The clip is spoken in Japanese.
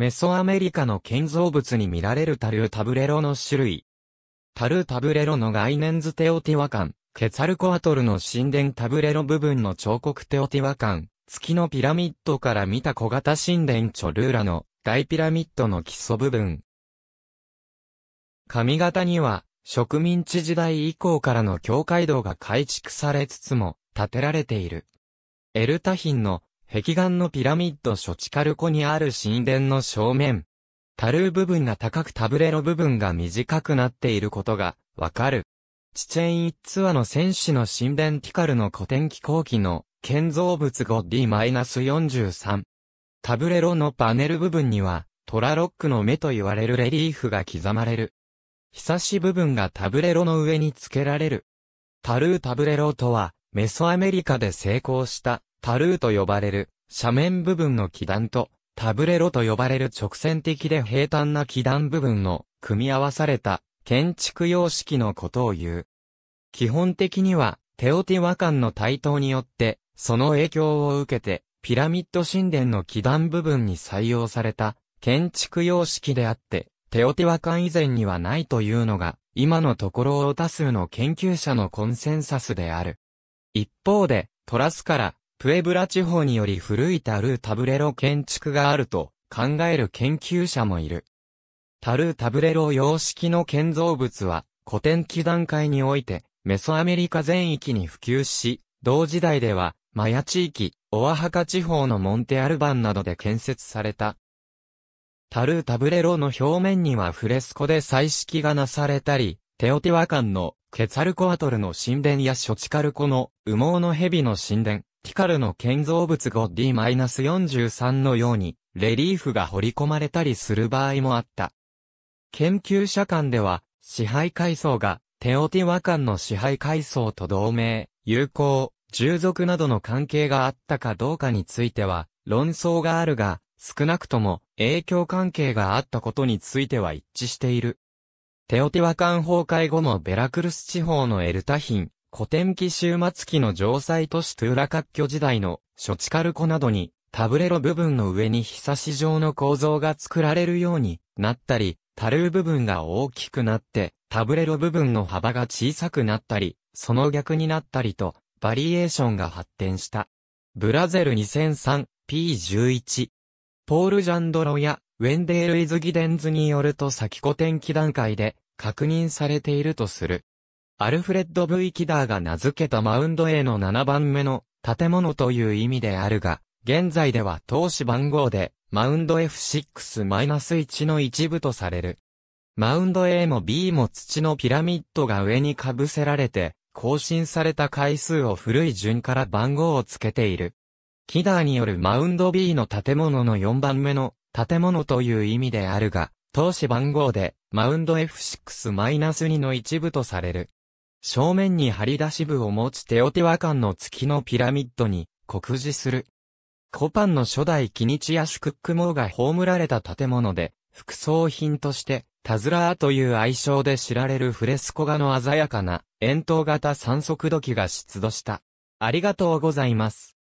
メソアメリカの建造物に見られるタルータブレロの種類。タルータブレロの概念図テオティワカン、ケツァルコアトルの神殿タブレロ部分の彫刻テオティワカン、月のピラミッドから見た小型神殿チョルーラの大ピラミッドの基礎部分。上方には植民地時代以降からの教会道が改築されつつも建てられている。エルタヒンの壁岩のピラミッドショチカル湖にある神殿の正面。タルー部分が高くタブレロ部分が短くなっていることがわかる。チチェン・イッツアの戦士の神殿ティカルの古典気候機の建造物 5D-43。タブレロのパネル部分にはトラロックの目と言われるレリーフが刻まれる。ひさし部分がタブレロの上に付けられる。タルータブレロとはメソアメリカで成功したタルーと呼ばれる、斜面部分の基段と、タブレロと呼ばれる直線的で平坦な基段部分の、組み合わされた、建築様式のことを言う。基本的には、テオティワカンの台頭によって、その影響を受けて、ピラミッド神殿の基段部分に採用された、建築様式であって、テオティワカン以前にはないというのが、今のところを多数の研究者のコンセンサスである。一方で、トラスから、プエブラ地方により古いタルータブレロ建築があると考える研究者もいる。タルータブレロ様式の建造物は古典期段階においてメソアメリカ全域に普及し、同時代ではマヤ地域、オアハカ地方のモンテアルバンなどで建設された。タルータブレロの表面にはフレスコで彩色がなされたり、テオティワカンのケツァルコアトルの神殿やショチカルコの羽毛の蛇の神殿、ティカルの建造物 5D-43 のように、レリーフが彫り込まれたりする場合もあった。研究者間では、支配階層が、テオティワカンの支配階層と同盟、友好、従属などの関係があったかどうかについては、論争があるが、少なくとも影響関係があったことについては一致している。テオティワカン崩壊後もベラクルス地方のエルタヒン、古典期終末期の城塞都市トゥーラ割拠時代の諸地カルコなどにタブレロ部分の上にひさし状の構造が作られるようになったり、タルー部分が大きくなってタブレロ部分の幅が小さくなったり、その逆になったりとバリエーションが発展した。ブラゼル 2003P11 ポール・ジャンドロやウェンデール・イズ・ギデンズによると先古典期段階で確認されているとする。アルフレッド・ V・ キダーが名付けたマウンド A の7番目の建物という意味であるが、現在では投資番号で、マウンド F6-1 の一部とされる。マウンド A も B も土のピラミッドが上に被せられて、更新された回数を古い順から番号をつけている。キダーによるマウンド B の建物の4番目の建物という意味であるが、投資番号でマウンド F6-2 の一部とされる。正面に張り出し部を持つテオテワカンの月のピラミッドに酷似する。コパンの初代キニチアシュクックモーが葬られた建物で、副葬品として、タズラーという愛称で知られるフレスコ画の鮮やかな、円筒型三足土器が出土した。ありがとうございます。